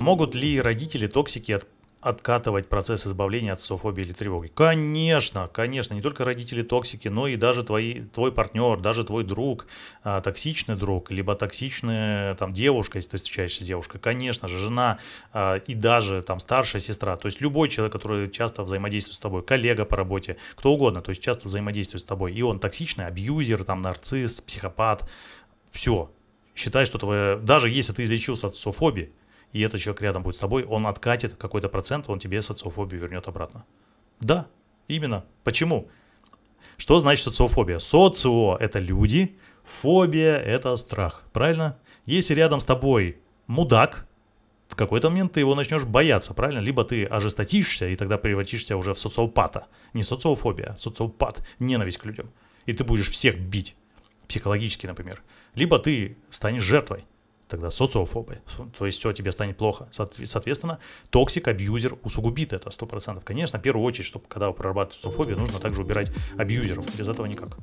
Могут ли родители токсики от откатывать процесс избавления от софобии или тревоги? Конечно, конечно, не только родители токсики, но и даже твои, твой партнер, даже твой друг, а, токсичный друг, либо токсичная там, девушка, если ты встречаешься с девушкой, конечно же, жена а, и даже там старшая сестра, то есть любой человек, который часто взаимодействует с тобой, коллега по работе, кто угодно, то есть часто взаимодействует с тобой, и он токсичный, абьюзер, там нарцисс, психопат, все, считай, что твое, даже если ты излечился от социофобии, и этот человек рядом будет с тобой, он откатит какой-то процент, он тебе социофобию вернет обратно. Да, именно. Почему? Что значит социофобия? Социо – это люди, фобия – это страх, правильно? Если рядом с тобой мудак, в какой-то момент ты его начнешь бояться, правильно? Либо ты ожесточишься, и тогда превратишься уже в социопата. Не социофобия, а социопат, ненависть к людям. И ты будешь всех бить психологически, например. Либо ты станешь жертвой, тогда социофобы, то есть все тебе станет плохо. Соответственно, токсик, абьюзер усугубит это 100%. Конечно, в первую очередь, чтобы когда вы прорабатываете социофобию, нужно также убирать абьюзеров, без этого никак.